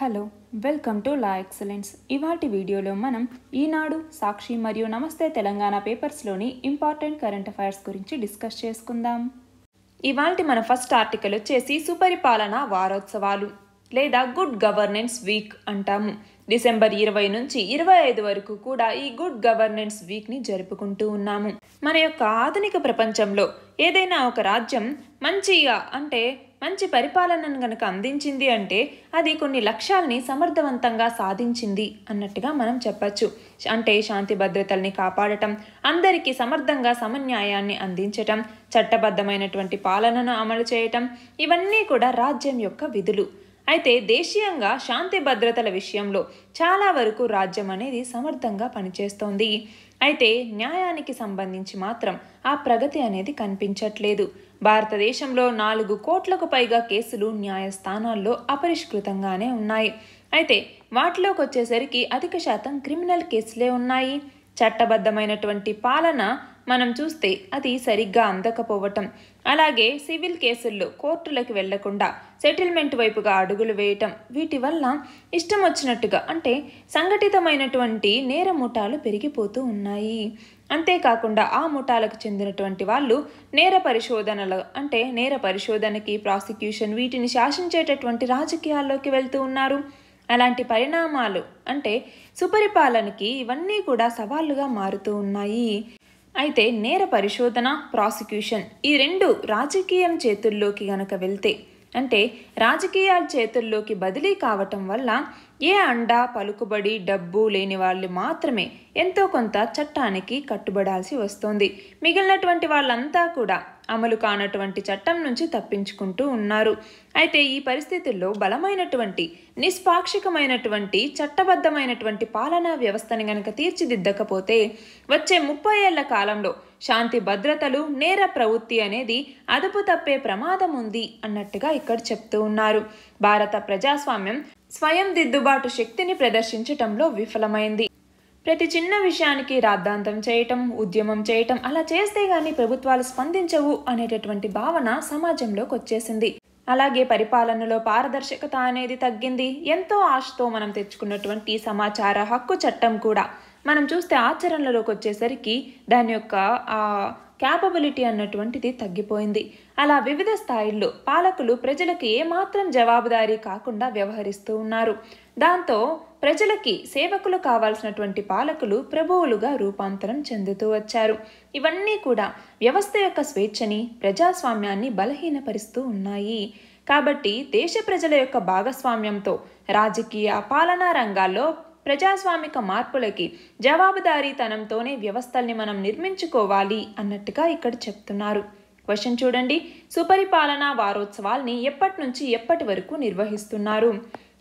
hello welcome to la excellence ఇవాటి వీడియోలో మనం ఈనాడు సాక్షి మరియు నమస్తే తెలంగాణ పేపర్స్లోని ఇంపార్టెంట్ కరెంట్ అఫైర్స్ గురించి డిస్కస్ చేసుకుందాం ఇవాల్టి మన ఫస్ట్ ఆర్టికల్ వచ్చేసి సుపరిపాలన వారోత్సవాలు లేదా గుడ్ గవర్నెన్స్ వీక్ అంటాము డిసెంబర్ ఇరవై నుంచి ఇరవై ఐదు వరకు కూడా ఈ గుడ్ గవర్నెన్స్ వీక్ని జరుపుకుంటూ ఉన్నాము మన యొక్క ఆధునిక ప్రపంచంలో ఏదైనా ఒక రాజ్యం మంచిగా అంటే మంచి పరిపాలనను గనక అందించింది అంటే అది కొన్ని లక్ష్యాల్ని సమర్థవంతంగా సాధించింది అన్నట్టుగా మనం చెప్పచ్చు అంటే శాంతి భద్రతల్ని కాపాడటం అందరికీ సమర్థంగా సమన్యాయాన్ని అందించటం చట్టబద్ధమైనటువంటి పాలనను అమలు చేయటం ఇవన్నీ కూడా రాజ్యం యొక్క విధులు అయితే దేశీయంగా శాంతి భద్రతల విషయంలో చాలా వరకు రాజ్యం అనేది సమర్థంగా పనిచేస్తోంది అయితే న్యాయానికి సంబంధించి మాత్రం ఆ ప్రగతి అనేది కనిపించట్లేదు భారతదేశంలో నాలుగు కోట్లకు పైగా కేసులు న్యాయస్థానాల్లో అపరిష్కృతంగానే ఉన్నాయి అయితే వాటిలోకి వచ్చేసరికి అధిక శాతం క్రిమినల్ కేసులే ఉన్నాయి చట్టబద్ధమైనటువంటి పాలన మనం చూస్తే అది సరిగ్గా అందకపోవటం అలాగే సివిల్ కేసుల్లో కోర్టులకు వెళ్లకుండా సెటిల్మెంట్ వైపుగా అడుగులు వేయటం వీటి వల్ల ఇష్టం వచ్చినట్టుగా అంటే సంఘటితమైనటువంటి నేర ముఠాలు పెరిగిపోతూ ఉన్నాయి అంతేకాకుండా ఆ ముఠాలకు చెందినటువంటి వాళ్ళు నేర పరిశోధనలు అంటే నేర పరిశోధనకి ప్రాసిక్యూషన్ వీటిని శాసించేటటువంటి రాజకీయాల్లోకి వెళ్తూ ఉన్నారు అలాంటి పరిణామాలు అంటే సుపరిపాలనకి ఇవన్నీ కూడా సవాళ్లుగా మారుతూ ఉన్నాయి అయితే నేర పరిశోధన ప్రాసిక్యూషన్ ఈ రెండు రాజకీయం చేతుల్లోకి గనక వెళ్తే అంటే రాజకీయాల చేతుల్లోకి బదిలీ కావటం వల్ల ఏ అండా పలుకుబడి డబ్బు లేని వాళ్ళు మాత్రమే ఎంతో కొంత చట్టానికి కట్టుబడాల్సి వస్తుంది మిగిలినటువంటి వాళ్ళంతా కూడా అమలు కానటువంటి చట్టం నుంచి తప్పించుకుంటూ ఉన్నారు అయితే ఈ పరిస్థితుల్లో బలమైనటువంటి నిష్పాక్షికమైనటువంటి చట్టబద్ధమైనటువంటి పాలనా వ్యవస్థని గనక తీర్చిదిద్దకపోతే వచ్చే ముప్పై ఏళ్ల కాలంలో శాంతి భద్రతలు నేర ప్రవృత్తి అనేది అదుపు తప్పే ప్రమాదం ఉంది అన్నట్టుగా ఇక్కడ చెప్తూ ఉన్నారు భారత ప్రజాస్వామ్యం స్వయం దిద్దుబాటు శక్తిని ప్రదర్శించటంలో విఫలమైంది ప్రతి చిన్న విషయానికి రాద్ధాంతం చేయటం ఉద్యమం చేయటం అలా చేస్తే గాని ప్రభుత్వాలు స్పందించవు అనేటటువంటి భావన సమాజంలోకి వచ్చేసింది అలాగే పరిపాలనలో పారదర్శకత అనేది తగ్గింది ఎంతో ఆశతో మనం తెచ్చుకున్నటువంటి సమాచార హక్కు చట్టం కూడా మనం చూస్తే ఆచరణలోకి వచ్చేసరికి దాని యొక్క క్యాపబిలిటీ అన్నటువంటిది తగ్గిపోయింది అలా వివిధ స్థాయిల్లో పాలకులు ప్రజలకు ఏమాత్రం జవాబుదారీ కాకుండా వ్యవహరిస్తూ ఉన్నారు దాంతో ప్రజలకి సేవకులు కావాల్సినటువంటి పాలకులు ప్రభువులుగా రూపాంతరం చెందుతూ వచ్చారు ఇవన్నీ కూడా వ్యవస్థ యొక్క స్వేచ్ఛని ప్రజాస్వామ్యాన్ని బలహీనపరుస్తూ ఉన్నాయి కాబట్టి దేశ ప్రజల యొక్క భాగస్వామ్యంతో రాజకీయ పాలనా రంగాల్లో ప్రజాస్వామిక మార్పులకి జవాబుదారీతనంతోనే వ్యవస్థల్ని మనం నిర్మించుకోవాలి అన్నట్టుగా ఇక్కడ చెప్తున్నారు క్వశ్చన్ చూడండి సుపరిపాలనా వారోత్సవాల్ని ఎప్పటి నుంచి ఎప్పటి వరకు నిర్వహిస్తున్నారు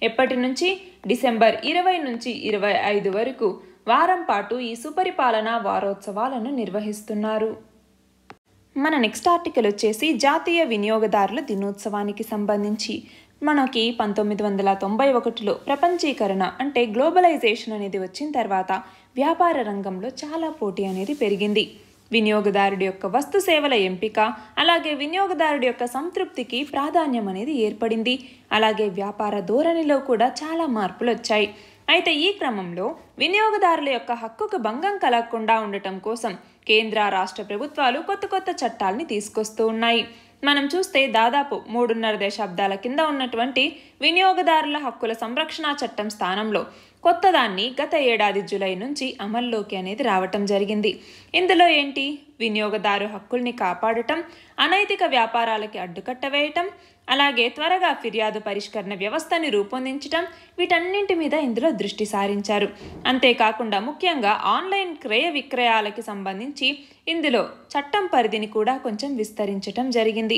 ఎప్పటి నుంచి డిసెంబర్ ఇరవై నుంచి ఇరవై ఐదు వరకు వారం పాటు ఈ సుపరిపాలన వారోత్సవాలను నిర్వహిస్తున్నారు మన నెక్స్ట్ ఆర్టికల్ వచ్చేసి జాతీయ వినియోగదారుల దినోత్సవానికి సంబంధించి మనకి పంతొమ్మిది వందల తొంభై ఒకటిలో ప్రపంచీకరణ అంటే గ్లోబలైజేషన్ అనేది వచ్చిన తర్వాత వ్యాపార రంగంలో చాలా పోటీ అనేది పెరిగింది వినియోగదారుడి యొక్క వస్తు సేవల ఎంపిక అలాగే వినియోగదారుడి యొక్క సంతృప్తికి ప్రాధాన్యం అనేది ఏర్పడింది అలాగే వ్యాపార ధోరణిలో కూడా చాలా మార్పులు వచ్చాయి అయితే ఈ క్రమంలో వినియోగదారుల యొక్క హక్కుకు భంగం కలగకుండా ఉండటం కోసం కేంద్ర రాష్ట్ర ప్రభుత్వాలు కొత్త కొత్త చట్టాలని తీసుకొస్తూ ఉన్నాయి మనం చూస్తే దాదాపు మూడున్నర దశాబ్దాల కింద ఉన్నటువంటి వినియోగదారుల హక్కుల సంరక్షణ చట్టం స్థానంలో కొత్తదాన్ని గత ఏడాది జూలై నుంచి అమల్లోకి అనేది రావటం జరిగింది ఇందులో ఏంటి వినియోగదారు హక్కుల్ని కాపాడటం అనైతిక వ్యాపారాలకి అడ్డుకట్ట వేయటం అలాగే త్వరగా ఫిర్యాదు పరిష్కరణ వ్యవస్థని రూపొందించడం వీటన్నింటి మీద ఇందులో దృష్టి సారించారు అంతేకాకుండా ముఖ్యంగా ఆన్లైన్ క్రయ విక్రయాలకి సంబంధించి ఇందులో చట్టం పరిధిని కూడా కొంచెం విస్తరించటం జరిగింది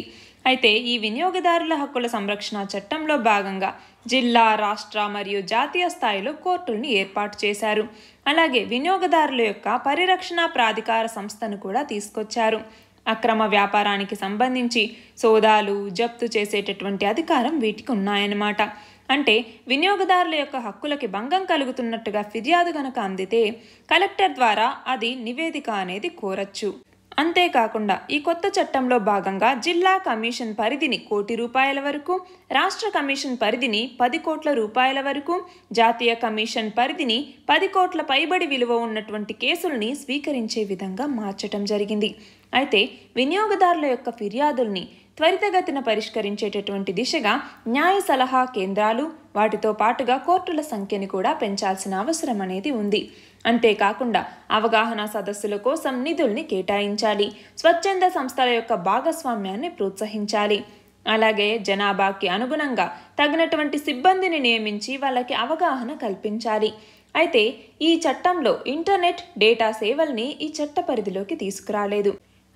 అయితే ఈ వినియోగదారుల హక్కుల సంరక్షణ చట్టంలో భాగంగా జిల్లా రాష్ట్ర మరియు జాతీయ స్థాయిలో కోర్టుల్ని ఏర్పాటు చేశారు అలాగే వినియోగదారుల యొక్క పరిరక్షణ ప్రాధికార సంస్థను కూడా తీసుకొచ్చారు అక్రమ వ్యాపారానికి సంబంధించి సోదాలు జప్తు చేసేటటువంటి అధికారం వీటికి ఉన్నాయన్నమాట అంటే వినియోగదారుల యొక్క హక్కులకి భంగం కలుగుతున్నట్టుగా ఫిర్యాదు గనక అందితే కలెక్టర్ ద్వారా అది నివేదిక అనేది కోరచ్చు అంతేకాకుండా ఈ కొత్త చట్టంలో భాగంగా జిల్లా కమిషన్ పరిధిని కోటి రూపాయల వరకు రాష్ట్ర కమిషన్ పరిధిని పది కోట్ల రూపాయల వరకు జాతీయ కమిషన్ పరిధిని పది కోట్ల పైబడి విలువ ఉన్నటువంటి కేసుల్ని స్వీకరించే విధంగా మార్చటం జరిగింది అయితే వినియోగదారుల యొక్క ఫిర్యాదుల్ని త్వరితగతిన పరిష్కరించేటటువంటి దిశగా న్యాయ సలహా కేంద్రాలు వాటితో పాటుగా కోర్టుల సంఖ్యని కూడా పెంచాల్సిన అవసరం అనేది ఉంది అంతేకాకుండా అవగాహన సదస్సుల కోసం నిధుల్ని కేటాయించాలి స్వచ్ఛంద సంస్థల యొక్క భాగస్వామ్యాన్ని ప్రోత్సహించాలి అలాగే జనాభాకి అనుగుణంగా తగినటువంటి సిబ్బందిని నియమించి వాళ్ళకి అవగాహన కల్పించాలి అయితే ఈ చట్టంలో ఇంటర్నెట్ డేటా సేవల్ని ఈ చట్ట పరిధిలోకి తీసుకురాలేదు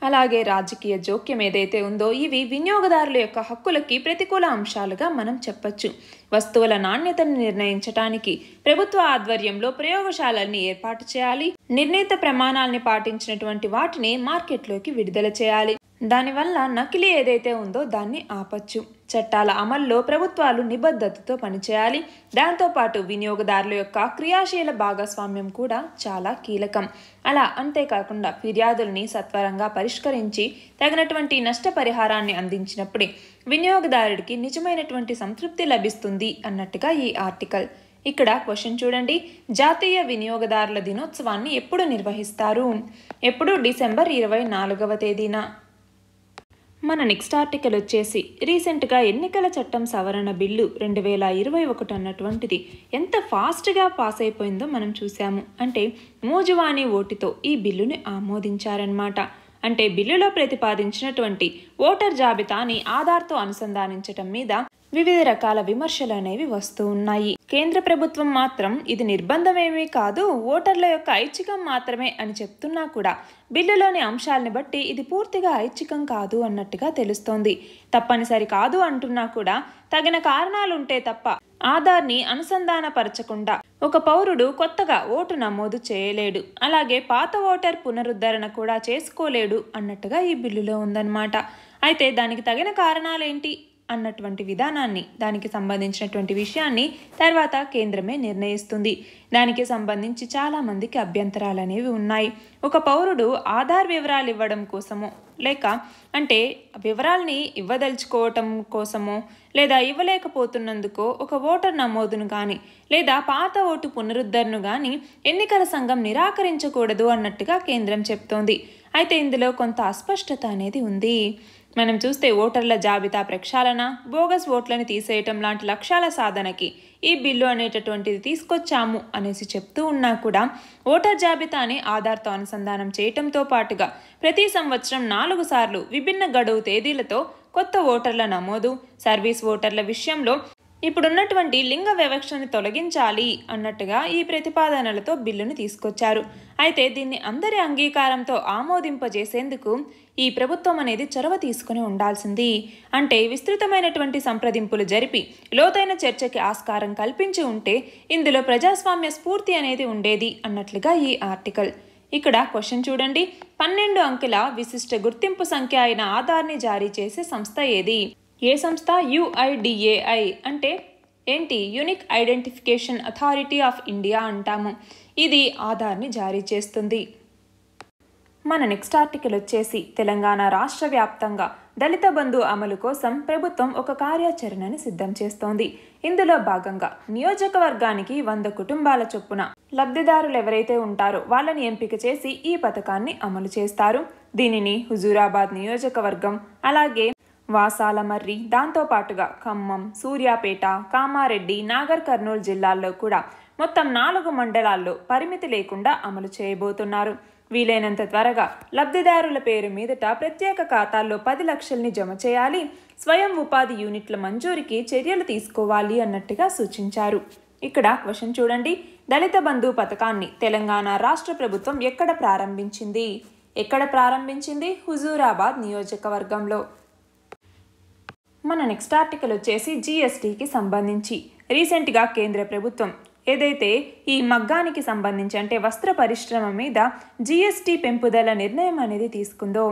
అలాగే రాజకీయ జోక్యం ఏదైతే ఉందో ఇవి వినియోగదారుల యొక్క హక్కులకి ప్రతికూల అంశాలుగా మనం చెప్పచ్చు వస్తువుల నాణ్యతను నిర్ణయించటానికి ప్రభుత్వ ఆధ్వర్యంలో ప్రయోగశాలల్ని ఏర్పాటు చేయాలి నిర్ణీత ప్రమాణాల్ని పాటించినటువంటి వాటిని మార్కెట్లోకి విడుదల చేయాలి దానివల్ల నకిలీ ఏదైతే ఉందో దాన్ని ఆపచ్చు చట్టాల అమల్లో ప్రభుత్వాలు నిబద్ధతతో పనిచేయాలి దాంతోపాటు వినియోగదారుల యొక్క క్రియాశీల భాగస్వామ్యం కూడా చాలా కీలకం అలా అంతేకాకుండా ఫిర్యాదుల్ని సత్వరంగా పరిష్కరించి తగినటువంటి నష్టపరిహారాన్ని అందించినప్పుడే వినియోగదారుడికి నిజమైనటువంటి సంతృప్తి లభిస్తుంది అన్నట్టుగా ఈ ఆర్టికల్ ఇక్కడ క్వశ్చన్ చూడండి జాతీయ వినియోగదారుల దినోత్సవాన్ని ఎప్పుడు నిర్వహిస్తారు ఎప్పుడు డిసెంబర్ ఇరవై నాలుగవ తేదీన మన నెక్స్ట్ ఆర్టికల్ వచ్చేసి రీసెంట్గా ఎన్నికల చట్టం సవరణ బిల్లు రెండు వేల ఇరవై ఒకటి అన్నటువంటిది ఎంత ఫాస్ట్గా పాస్ అయిపోయిందో మనం చూసాము అంటే మోజువాణి ఓటుతో ఈ బిల్లుని ఆమోదించారనమాట అంటే బిల్లులో ప్రతిపాదించినటువంటి ఓటర్ జాబితాని ఆధార్తో అనుసంధానించటం మీద వివిధ రకాల విమర్శలు అనేవి వస్తూ ఉన్నాయి కేంద్ర ప్రభుత్వం మాత్రం ఇది నిర్బంధమేమీ కాదు ఓటర్ల యొక్క ఐచ్ఛికం మాత్రమే అని చెప్తున్నా కూడా బిల్లులోని అంశాలని బట్టి ఇది పూర్తిగా ఐచ్ఛికం కాదు అన్నట్టుగా తెలుస్తోంది తప్పనిసరి కాదు అంటున్నా కూడా తగిన కారణాలుంటే తప్ప ఆధార్ని అనుసంధానపరచకుండా ఒక పౌరుడు కొత్తగా ఓటు నమోదు చేయలేడు అలాగే పాత ఓటర్ పునరుద్ధరణ కూడా చేసుకోలేడు అన్నట్టుగా ఈ బిల్లులో ఉందన్నమాట అయితే దానికి తగిన కారణాలేంటి అన్నటువంటి విధానాన్ని దానికి సంబంధించినటువంటి విషయాన్ని తర్వాత కేంద్రమే నిర్ణయిస్తుంది దానికి సంబంధించి చాలామందికి అభ్యంతరాలు అనేవి ఉన్నాయి ఒక పౌరుడు ఆధార్ వివరాలు ఇవ్వడం కోసము లేక అంటే వివరాల్ని ఇవ్వదలుచుకోవటం కోసమో లేదా ఇవ్వలేకపోతున్నందుకో ఒక ఓటర్ నమోదును కానీ లేదా పాత ఓటు పునరుద్ధరణను కానీ ఎన్నికల సంఘం నిరాకరించకూడదు అన్నట్టుగా కేంద్రం చెప్తోంది అయితే ఇందులో కొంత అస్పష్టత అనేది ఉంది మనం చూస్తే ఓటర్ల జాబితా ప్రక్షాళన బోగస్ ఓట్లను తీసేయటం లాంటి లక్ష్యాల సాధనకి ఈ బిల్లు అనేటటువంటిది తీసుకొచ్చాము అనేసి చెప్తూ ఉన్నా కూడా ఓటర్ జాబితాని ఆధార్తో అనుసంధానం చేయటంతో పాటుగా ప్రతి సంవత్సరం నాలుగు సార్లు విభిన్న గడువు తేదీలతో కొత్త ఓటర్ల నమోదు సర్వీస్ ఓటర్ల విషయంలో ఇప్పుడున్నటువంటి లింగ వివక్షను తొలగించాలి అన్నట్టుగా ఈ ప్రతిపాదనలతో బిల్లును తీసుకొచ్చారు అయితే దీన్ని అందరి అంగీకారంతో ఆమోదింపజేసేందుకు ఈ ప్రభుత్వం అనేది చొరవ తీసుకుని ఉండాల్సింది అంటే విస్తృతమైనటువంటి సంప్రదింపులు జరిపి లోతైన చర్చకి ఆస్కారం కల్పించి ఉంటే ఇందులో ప్రజాస్వామ్య స్ఫూర్తి అనేది ఉండేది అన్నట్లుగా ఈ ఆర్టికల్ ఇక్కడ క్వశ్చన్ చూడండి పన్నెండు అంకెల విశిష్ట గుర్తింపు సంఖ్య అయిన ఆధార్ని జారీ చేసే సంస్థ ఏది ఏ సంస్థ యుఐడిఏఐ అంటే ఏంటి unique identification authority of India అంటాము ఇది ఆధార్ని జారీ చేస్తుంది మన నెక్స్ట్ ఆర్టికల్ వచ్చేసి తెలంగాణ రాష్ట్ర వ్యాప్తంగా దళిత బంధు అమలు కోసం ప్రభుత్వం ఒక కార్యాచరణని సిద్ధం చేస్తోంది ఇందులో భాగంగా నియోజకవర్గానికి వంద కుటుంబాల చొప్పున లబ్ధిదారులు ఎవరైతే ఉంటారో వాళ్ళని ఎంపిక చేసి ఈ పథకాన్ని అమలు చేస్తారు దీనిని హుజూరాబాద్ నియోజకవర్గం అలాగే వాసాలమర్రి దాంతోపాటుగా ఖమ్మం సూర్యాపేట కామారెడ్డి నాగర్ కర్నూలు జిల్లాల్లో కూడా మొత్తం నాలుగు మండలాల్లో పరిమితి లేకుండా అమలు చేయబోతున్నారు వీలైనంత త్వరగా లబ్ధిదారుల పేరు మీదట ప్రత్యేక ఖాతాల్లో పది లక్షల్ని జమ చేయాలి స్వయం ఉపాధి యూనిట్ల మంజూరికి చర్యలు తీసుకోవాలి అన్నట్టుగా సూచించారు ఇక్కడ క్వశ్చన్ చూడండి దళిత బంధు పథకాన్ని తెలంగాణ రాష్ట్ర ప్రభుత్వం ఎక్కడ ప్రారంభించింది ఎక్కడ ప్రారంభించింది హుజూరాబాద్ నియోజకవర్గంలో మన నెక్స్ట్ ఆర్టికల్ వచ్చేసి జిఎస్టికి సంబంధించి రీసెంట్గా కేంద్ర ప్రభుత్వం ఏదైతే ఈ మగ్గానికి సంబంధించి అంటే వస్త్ర పరిశ్రమ మీద జిఎస్టి పెంపుదల నిర్ణయం అనేది తీసుకుందో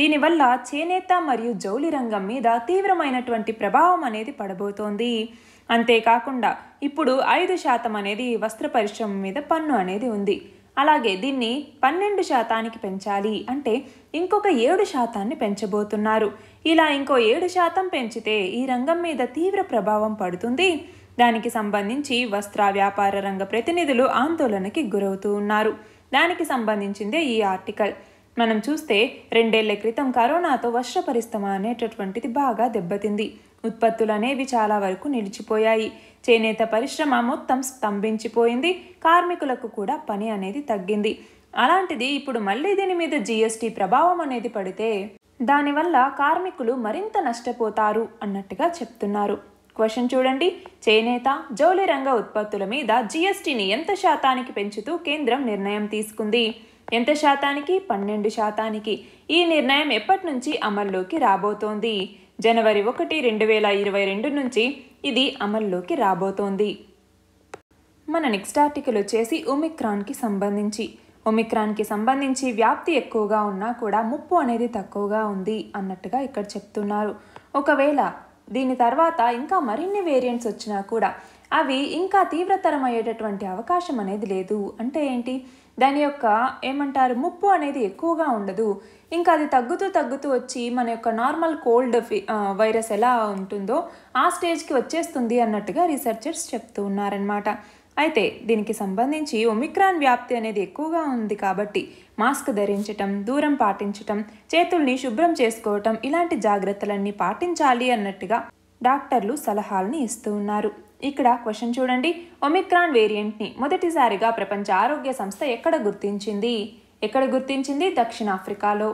దీనివల్ల చేనేత మరియు జౌలి రంగం మీద తీవ్రమైనటువంటి ప్రభావం అనేది పడబోతోంది అంతేకాకుండా ఇప్పుడు ఐదు శాతం అనేది వస్త్ర పరిశ్రమ మీద పన్ను అనేది ఉంది అలాగే దీన్ని పన్నెండు శాతానికి పెంచాలి అంటే ఇంకొక ఏడు శాతాన్ని పెంచబోతున్నారు ఇలా ఇంకో ఏడు శాతం పెంచితే ఈ రంగం మీద తీవ్ర ప్రభావం పడుతుంది దానికి సంబంధించి వస్త్ర వ్యాపార రంగ ప్రతినిధులు ఆందోళనకి గురవుతూ ఉన్నారు దానికి సంబంధించిందే ఈ ఆర్టికల్ మనం చూస్తే రెండేళ్ల క్రితం కరోనాతో పరిశ్రమ అనేటటువంటిది బాగా దెబ్బతింది ఉత్పత్తులు అనేవి చాలా వరకు నిలిచిపోయాయి చేనేత పరిశ్రమ మొత్తం స్తంభించిపోయింది కార్మికులకు కూడా పని అనేది తగ్గింది అలాంటిది ఇప్పుడు మళ్ళీ దీని మీద జీఎస్టీ ప్రభావం అనేది పడితే దానివల్ల కార్మికులు మరింత నష్టపోతారు అన్నట్టుగా చెప్తున్నారు క్వశ్చన్ చూడండి చేనేత జౌలి రంగ ఉత్పత్తుల మీద జిఎస్టీని ఎంత శాతానికి పెంచుతూ కేంద్రం నిర్ణయం తీసుకుంది ఎంత శాతానికి పన్నెండు శాతానికి ఈ నిర్ణయం ఎప్పటి నుంచి అమల్లోకి రాబోతోంది జనవరి ఒకటి రెండు వేల ఇరవై రెండు నుంచి ఇది అమల్లోకి రాబోతోంది మన నెక్స్ట్ ఆర్టికల్ వచ్చేసి ఒమిక్రాన్కి సంబంధించి ఒమిక్రాన్కి సంబంధించి వ్యాప్తి ఎక్కువగా ఉన్నా కూడా ముప్పు అనేది తక్కువగా ఉంది అన్నట్టుగా ఇక్కడ చెప్తున్నారు ఒకవేళ దీని తర్వాత ఇంకా మరిన్ని వేరియంట్స్ వచ్చినా కూడా అవి ఇంకా తీవ్రతరం అయ్యేటటువంటి అవకాశం అనేది లేదు అంటే ఏంటి దాని యొక్క ఏమంటారు ముప్పు అనేది ఎక్కువగా ఉండదు ఇంకా అది తగ్గుతూ తగ్గుతూ వచ్చి మన యొక్క నార్మల్ కోల్డ్ వైరస్ ఎలా ఉంటుందో ఆ స్టేజ్కి వచ్చేస్తుంది అన్నట్టుగా రీసెర్చర్స్ చెప్తూ ఉన్నారనమాట అయితే దీనికి సంబంధించి ఒమిక్రాన్ వ్యాప్తి అనేది ఎక్కువగా ఉంది కాబట్టి మాస్క్ ధరించటం దూరం పాటించటం చేతుల్ని శుభ్రం చేసుకోవటం ఇలాంటి జాగ్రత్తలన్నీ పాటించాలి అన్నట్టుగా డాక్టర్లు సలహాలని ఇస్తూ ఉన్నారు ఇక్కడ క్వశ్చన్ చూడండి ఒమిక్రాన్ వేరియంట్ని మొదటిసారిగా ప్రపంచ ఆరోగ్య సంస్థ ఎక్కడ గుర్తించింది ఎక్కడ గుర్తించింది దక్షిణాఫ్రికాలో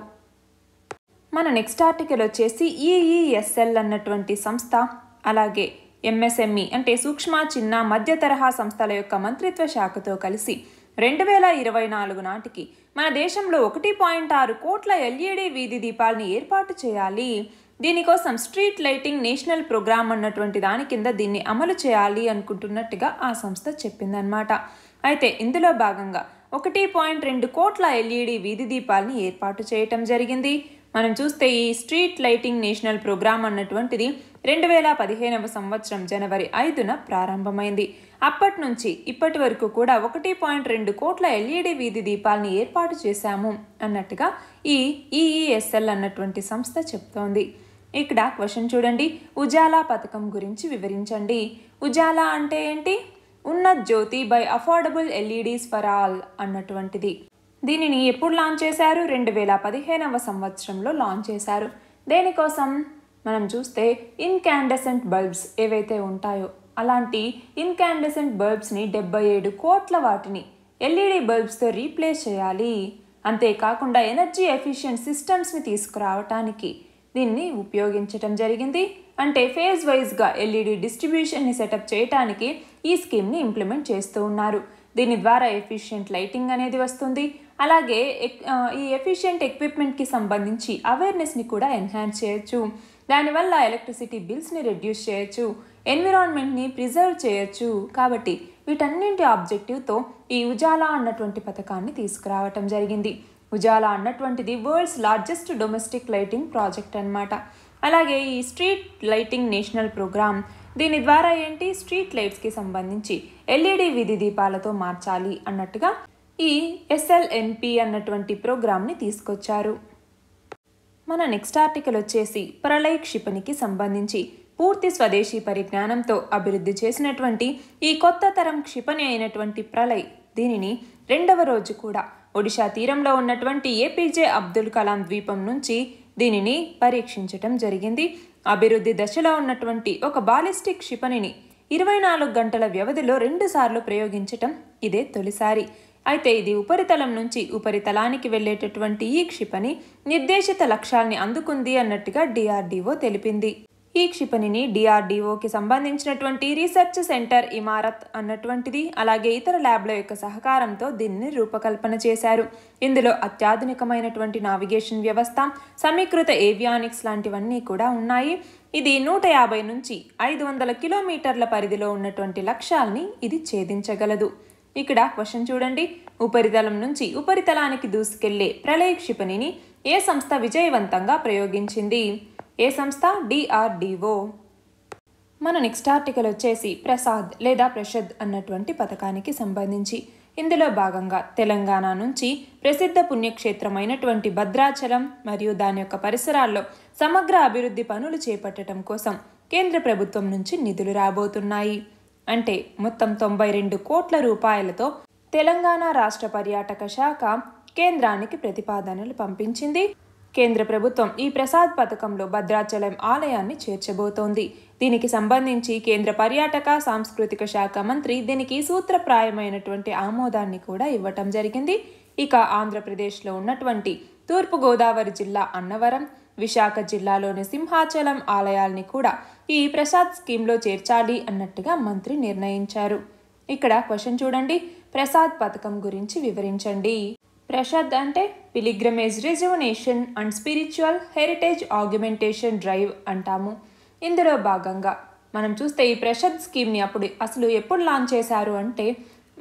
మన నెక్స్ట్ ఆర్టికల్ వచ్చేసి ఈఈఎస్ఎల్ e e అన్నటువంటి సంస్థ అలాగే ఎంఎస్ఎంఈ అంటే సూక్ష్మ చిన్న మధ్య తరహా సంస్థల యొక్క మంత్రిత్వ శాఖతో కలిసి రెండు వేల ఇరవై నాలుగు నాటికి మన దేశంలో ఒకటి పాయింట్ ఆరు కోట్ల ఎల్ఈడి వీధి దీపాలని ఏర్పాటు చేయాలి దీనికోసం స్ట్రీట్ లైటింగ్ నేషనల్ ప్రోగ్రామ్ అన్నటువంటి దాని కింద దీన్ని అమలు చేయాలి అనుకుంటున్నట్టుగా ఆ సంస్థ చెప్పిందనమాట అయితే ఇందులో భాగంగా ఒకటి పాయింట్ రెండు కోట్ల ఎల్ఈడి వీధి దీపాలని ఏర్పాటు చేయటం జరిగింది మనం చూస్తే ఈ స్ట్రీట్ లైటింగ్ నేషనల్ ప్రోగ్రామ్ అన్నటువంటిది రెండు వేల పదిహేనవ సంవత్సరం జనవరి ఐదున ప్రారంభమైంది అప్పటి నుంచి ఇప్పటి వరకు కూడా ఒకటి పాయింట్ రెండు కోట్ల ఎల్ఈడి వీధి దీపాలని ఏర్పాటు చేశాము అన్నట్టుగా ఈ ఈఈఎస్ఎల్ అన్నటువంటి సంస్థ చెప్తోంది ఇక్కడ క్వశ్చన్ చూడండి ఉజాలా పథకం గురించి వివరించండి ఉజాలా అంటే ఏంటి Unnat Jyoti by affordable LEDs for all అన్నటువంటిది దీనిని ఎప్పుడు లాంచ్ చేశారు రెండు వేల పదిహేనవ సంవత్సరంలో లాంచ్ చేశారు దేనికోసం మనం చూస్తే ఇన్కాండసెంట్ బల్బ్స్ ఏవైతే ఉంటాయో అలాంటి ఇన్కాండెసెంట్ బల్బ్స్ని డెబ్బై ఏడు కోట్ల వాటిని ఎల్ఈడి బల్బ్స్తో రీప్లేస్ చేయాలి అంతేకాకుండా ఎనర్జీ ఎఫిషియెంట్ సిస్టమ్స్ని తీసుకురావటానికి దీన్ని ఉపయోగించటం జరిగింది అంటే ఫేజ్ వైజ్గా ఎల్ఈడి డిస్ట్రిబ్యూషన్ని సెటప్ చేయటానికి ఈ స్కీమ్ని ఇంప్లిమెంట్ చేస్తూ ఉన్నారు దీని ద్వారా ఎఫిషియెంట్ లైటింగ్ అనేది వస్తుంది అలాగే ఈ ఎఫిషియెంట్ ఎక్విప్మెంట్కి సంబంధించి అవేర్నెస్ని కూడా ఎన్హాన్స్ చేయొచ్చు దానివల్ల ఎలక్ట్రిసిటీ బిల్స్ని రెడ్యూస్ చేయొచ్చు ఎన్విరాన్మెంట్ని ప్రిజర్వ్ చేయొచ్చు కాబట్టి వీటన్నింటి ఆబ్జెక్టివ్తో ఈ ఉజాలా అన్నటువంటి పథకాన్ని తీసుకురావటం జరిగింది ఉజాలా అన్నటువంటిది world's largest domestic lighting project అనమాట అలాగే ఈ స్ట్రీట్ లైటింగ్ నేషనల్ ప్రోగ్రామ్ దీని ద్వారా ఏంటి స్ట్రీట్ లైట్స్కి సంబంధించి ఎల్ఈడి విధి దీపాలతో మార్చాలి అన్నట్టుగా ఈ ఎస్ఎల్ఎన్పి అన్నటువంటి ప్రోగ్రామ్ని తీసుకొచ్చారు మన నెక్స్ట్ ఆర్టికల్ వచ్చేసి ప్రళయ క్షిపణికి సంబంధించి పూర్తి స్వదేశీ పరిజ్ఞానంతో అభివృద్ధి చేసినటువంటి ఈ కొత్త తరం క్షిపణి అయినటువంటి ప్రళయ్ దీనిని రెండవ రోజు కూడా ఒడిశా తీరంలో ఉన్నటువంటి ఏపీజే అబ్దుల్ కలాం ద్వీపం నుంచి దీనిని పరీక్షించటం జరిగింది అభివృద్ధి దశలో ఉన్నటువంటి ఒక బాలిస్టిక్ క్షిపణిని ఇరవై నాలుగు గంటల వ్యవధిలో రెండుసార్లు ప్రయోగించటం ఇదే తొలిసారి అయితే ఇది ఉపరితలం నుంచి ఉపరితలానికి వెళ్లేటటువంటి ఈ క్షిపణి నిర్దేశిత లక్ష్యాల్ని అందుకుంది అన్నట్టుగా డిఆర్డీఓ తెలిపింది ఈ క్షిపణిని డిఆర్డీఓకి సంబంధించినటువంటి రీసెర్చ్ సెంటర్ ఇమారత్ అన్నటువంటిది అలాగే ఇతర ల్యాబ్ల యొక్క సహకారంతో దీన్ని రూపకల్పన చేశారు ఇందులో అత్యాధునికమైనటువంటి నావిగేషన్ వ్యవస్థ సమీకృత ఏవియానిక్స్ లాంటివన్నీ కూడా ఉన్నాయి ఇది నూట యాభై నుంచి ఐదు వందల కిలోమీటర్ల పరిధిలో ఉన్నటువంటి లక్ష్యాల్ని ఇది ఛేదించగలదు ఇక్కడ క్వశ్చన్ చూడండి ఉపరితలం నుంచి ఉపరితలానికి దూసుకెళ్లే ప్రళయ క్షిపణిని ఏ సంస్థ విజయవంతంగా ప్రయోగించింది ఏ సంస్థ డిఆర్డిఓ మన నెక్స్ట్ ఆర్టికల్ వచ్చేసి ప్రసాద్ లేదా ప్రషద్ అన్నటువంటి పథకానికి సంబంధించి ఇందులో భాగంగా తెలంగాణ నుంచి ప్రసిద్ధ పుణ్యక్షేత్రమైనటువంటి భద్రాచలం మరియు దాని యొక్క పరిసరాల్లో సమగ్ర అభివృద్ధి పనులు చేపట్టడం కోసం కేంద్ర ప్రభుత్వం నుంచి నిధులు రాబోతున్నాయి అంటే మొత్తం తొంభై రెండు కోట్ల రూపాయలతో తెలంగాణ రాష్ట్ర పర్యాటక శాఖ కేంద్రానికి ప్రతిపాదనలు పంపించింది కేంద్ర ప్రభుత్వం ఈ ప్రసాద్ పథకంలో భద్రాచలం ఆలయాన్ని చేర్చబోతోంది దీనికి సంబంధించి కేంద్ర పర్యాటక సాంస్కృతిక శాఖ మంత్రి దీనికి సూత్రప్రాయమైనటువంటి ఆమోదాన్ని కూడా ఇవ్వటం జరిగింది ఇక ఆంధ్రప్రదేశ్లో ఉన్నటువంటి తూర్పుగోదావరి జిల్లా అన్నవరం విశాఖ జిల్లాలోని సింహాచలం ఆలయాల్ని కూడా ఈ ప్రసాద్ స్కీమ్లో చేర్చాలి అన్నట్టుగా మంత్రి నిర్ణయించారు ఇక్కడ క్వశ్చన్ చూడండి ప్రసాద్ పథకం గురించి వివరించండి ప్రసాద్ అంటే pilgrimage rejuvenation and spiritual heritage augmentation drive అంటాము ఇందులో భాగంగా మనం చూస్తే ఈ ప్రసాద్ స్కీమ్ని అప్పుడు అసలు ఎప్పుడు లాంచ్ చేశారు అంటే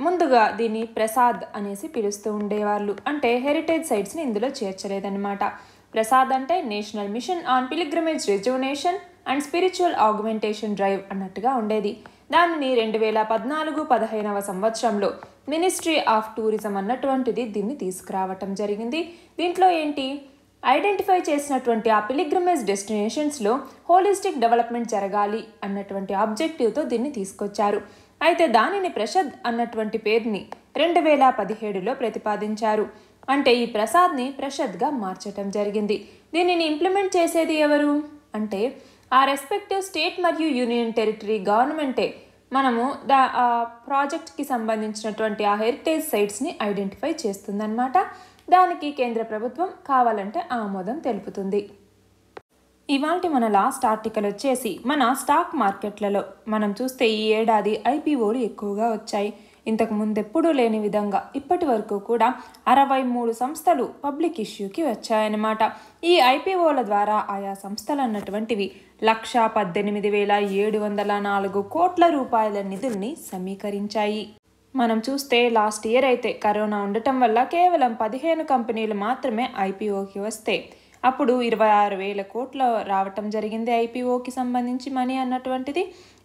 ముందుగా దీన్ని ప్రసాద్ అనేసి పిలుస్తూ ఉండేవాళ్ళు అంటే హెరిటేజ్ సైట్స్ని ఇందులో చేర్చలేదన్నమాట ప్రసాద్ అంటే national mission on pilgrimage rejuvenation and spiritual augmentation drive అన్నట్టుగా ఉండేది దానిని రెండు వేల పద్నాలుగు పదహైనవ సంవత్సరంలో మినిస్ట్రీ ఆఫ్ టూరిజం అన్నటువంటిది దీన్ని తీసుకురావటం జరిగింది దీంట్లో ఏంటి ఐడెంటిఫై చేసినటువంటి ఆ పిలిగ్రమేజ్ డెస్టినేషన్స్లో హోలిస్టిక్ డెవలప్మెంట్ జరగాలి అన్నటువంటి ఆబ్జెక్టివ్తో దీన్ని తీసుకొచ్చారు అయితే దానిని ప్రషద్ అన్నటువంటి పేరుని రెండు వేల పదిహేడులో ప్రతిపాదించారు అంటే ఈ ప్రసాద్ని ప్రసాద్గా మార్చటం జరిగింది దీనిని ఇంప్లిమెంట్ చేసేది ఎవరు అంటే ఆ రెస్పెక్టివ్ స్టేట్ మరియు యూనియన్ టెరిటరీ గవర్నమెంటే మనము దా ప్రాజెక్ట్కి సంబంధించినటువంటి ఆ హెరిటేజ్ సైట్స్ని ఐడెంటిఫై చేస్తుందన్నమాట దానికి కేంద్ర ప్రభుత్వం కావాలంటే ఆమోదం తెలుపుతుంది ఇవాంటి మన లాస్ట్ ఆర్టికల్ వచ్చేసి మన స్టాక్ మార్కెట్లలో మనం చూస్తే ఈ ఏడాది ఐపీఓలు ఎక్కువగా వచ్చాయి ఇంతకు ఎప్పుడూ లేని విధంగా ఇప్పటి వరకు కూడా అరవై మూడు సంస్థలు పబ్లిక్ ఇష్యూకి వచ్చాయన్నమాట ఈ ఐపీఓల ద్వారా ఆయా సంస్థలు అన్నటువంటివి లక్ష పద్దెనిమిది వేల ఏడు వందల నాలుగు కోట్ల రూపాయల నిధుల్ని సమీకరించాయి మనం చూస్తే లాస్ట్ ఇయర్ అయితే కరోనా ఉండటం వల్ల కేవలం పదిహేను కంపెనీలు మాత్రమే ఐపీఓకి వస్తే అప్పుడు ఇరవై ఆరు వేల కోట్ల రావటం జరిగింది ఐపీఓకి సంబంధించి మనీ అన్నటువంటిది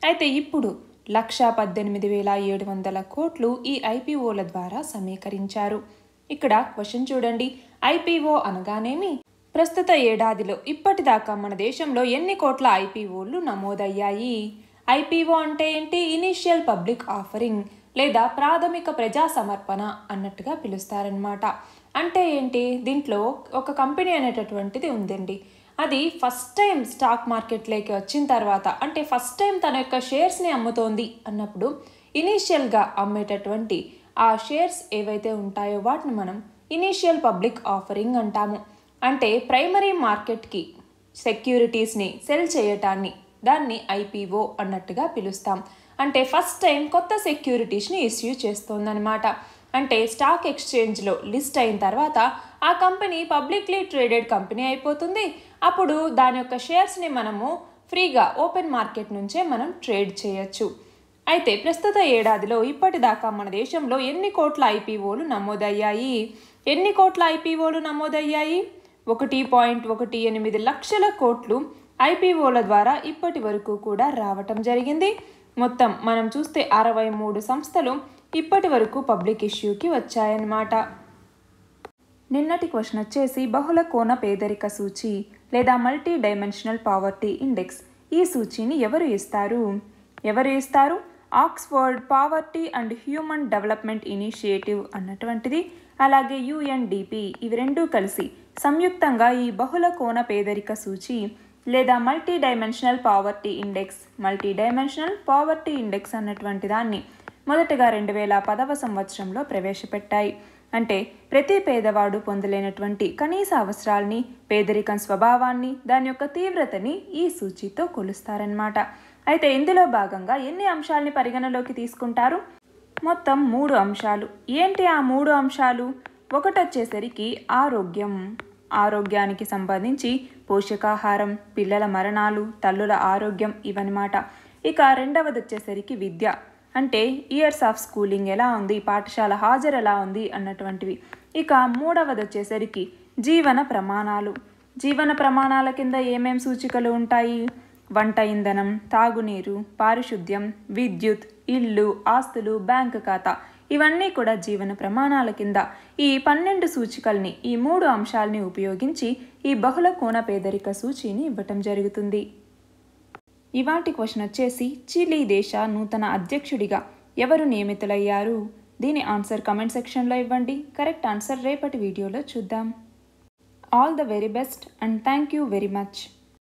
అయితే ఇప్పుడు లక్ష పద్దెనిమిది వేల ఏడు వందల కోట్లు ఈ ఐపీఓల ద్వారా సమీకరించారు ఇక్కడ క్వశ్చన్ చూడండి ఐపీఓ అనగానేమి ప్రస్తుత ఏడాదిలో ఇప్పటిదాకా మన దేశంలో ఎన్ని కోట్ల ఐపీఓలు నమోదయ్యాయి ఐపీఓ అంటే ఏంటి ఇనీషియల్ పబ్లిక్ ఆఫరింగ్ లేదా ప్రాథమిక ప్రజా సమర్పణ అన్నట్టుగా పిలుస్తారనమాట అంటే ఏంటి దీంట్లో ఒక కంపెనీ అనేటటువంటిది ఉందండి అది ఫస్ట్ టైం స్టాక్ మార్కెట్లోకి వచ్చిన తర్వాత అంటే ఫస్ట్ టైం తన యొక్క షేర్స్ని అమ్ముతోంది అన్నప్పుడు ఇనీషియల్గా అమ్మేటటువంటి ఆ షేర్స్ ఏవైతే ఉంటాయో వాటిని మనం ఇనీషియల్ పబ్లిక్ ఆఫరింగ్ అంటాము అంటే ప్రైమరీ మార్కెట్కి సెక్యూరిటీస్ని సెల్ చేయటాన్ని దాన్ని ఐపీఓ అన్నట్టుగా పిలుస్తాం అంటే ఫస్ట్ టైం కొత్త సెక్యూరిటీస్ని ఇష్యూ చేస్తోందనమాట అంటే స్టాక్ ఎక్స్చేంజ్లో లిస్ట్ అయిన తర్వాత ఆ కంపెనీ పబ్లిక్లీ ట్రేడెడ్ కంపెనీ అయిపోతుంది అప్పుడు దాని యొక్క షేర్స్ని మనము ఫ్రీగా ఓపెన్ మార్కెట్ నుంచే మనం ట్రేడ్ చేయొచ్చు అయితే ప్రస్తుత ఏడాదిలో ఇప్పటిదాకా మన దేశంలో ఎన్ని కోట్ల ఐపీఓలు నమోదయ్యాయి ఎన్ని కోట్ల ఐపీఓలు నమోదయ్యాయి ఒకటి పాయింట్ ఒకటి ఎనిమిది లక్షల కోట్లు ఐపీఓల ద్వారా ఇప్పటి వరకు కూడా రావటం జరిగింది మొత్తం మనం చూస్తే అరవై మూడు సంస్థలు ఇప్పటి వరకు పబ్లిక్ ఇష్యూకి వచ్చాయన్నమాట నిన్నటి క్వశ్చన్ వచ్చేసి బహుళ కోణ పేదరిక సూచి లేదా మల్టీ డైమెన్షనల్ పావర్టీ ఇండెక్స్ ఈ సూచిని ఎవరు ఇస్తారు ఎవరు ఇస్తారు Oxford poverty and human development initiative అన్నటువంటిది అలాగే యుఎన్డిపి ఇవి రెండూ కలిసి సంయుక్తంగా ఈ బహుళ కోణ పేదరిక సూచి లేదా multi dimensional poverty index multi dimensional poverty index అన్నటువంటి దాన్ని మొదటగా రెండు వేల పదవ సంవత్సరంలో ప్రవేశపెట్టాయి అంటే ప్రతి పేదవాడు పొందలేనటువంటి కనీస అవసరాల్ని పేదరికం స్వభావాన్ని దాని యొక్క తీవ్రతని ఈ సూచీతో కొలుస్తారన్నమాట అయితే ఇందులో భాగంగా ఎన్ని అంశాలని పరిగణలోకి తీసుకుంటారు మొత్తం మూడు అంశాలు ఏంటి ఆ మూడు అంశాలు ఒకటొచ్చేసరికి ఆరోగ్యం ఆరోగ్యానికి సంబంధించి పోషకాహారం పిల్లల మరణాలు తల్లుల ఆరోగ్యం ఇవన్నమాట ఇక రెండవది వచ్చేసరికి విద్య అంటే ఇయర్స్ ఆఫ్ స్కూలింగ్ ఎలా ఉంది పాఠశాల హాజరు ఎలా ఉంది అన్నటువంటివి ఇక మూడవది వచ్చేసరికి జీవన ప్రమాణాలు జీవన ప్రమాణాల కింద ఏమేం సూచికలు ఉంటాయి వంట ఇంధనం తాగునీరు పారిశుద్ధ్యం విద్యుత్ ఇల్లు ఆస్తులు బ్యాంకు ఖాతా ఇవన్నీ కూడా జీవన ప్రమాణాల కింద ఈ పన్నెండు సూచికల్ని ఈ మూడు అంశాలని ఉపయోగించి ఈ బహుళ కోణ పేదరిక సూచిని ఇవ్వటం జరుగుతుంది ఇవాటి క్వశ్చన్ వచ్చేసి చిలీ దేశ నూతన అధ్యక్షుడిగా ఎవరు నియమితులయ్యారు దీని ఆన్సర్ కమెంట్ సెక్షన్లో ఇవ్వండి కరెక్ట్ ఆన్సర్ రేపటి వీడియోలో చూద్దాం all the very best and thank you very much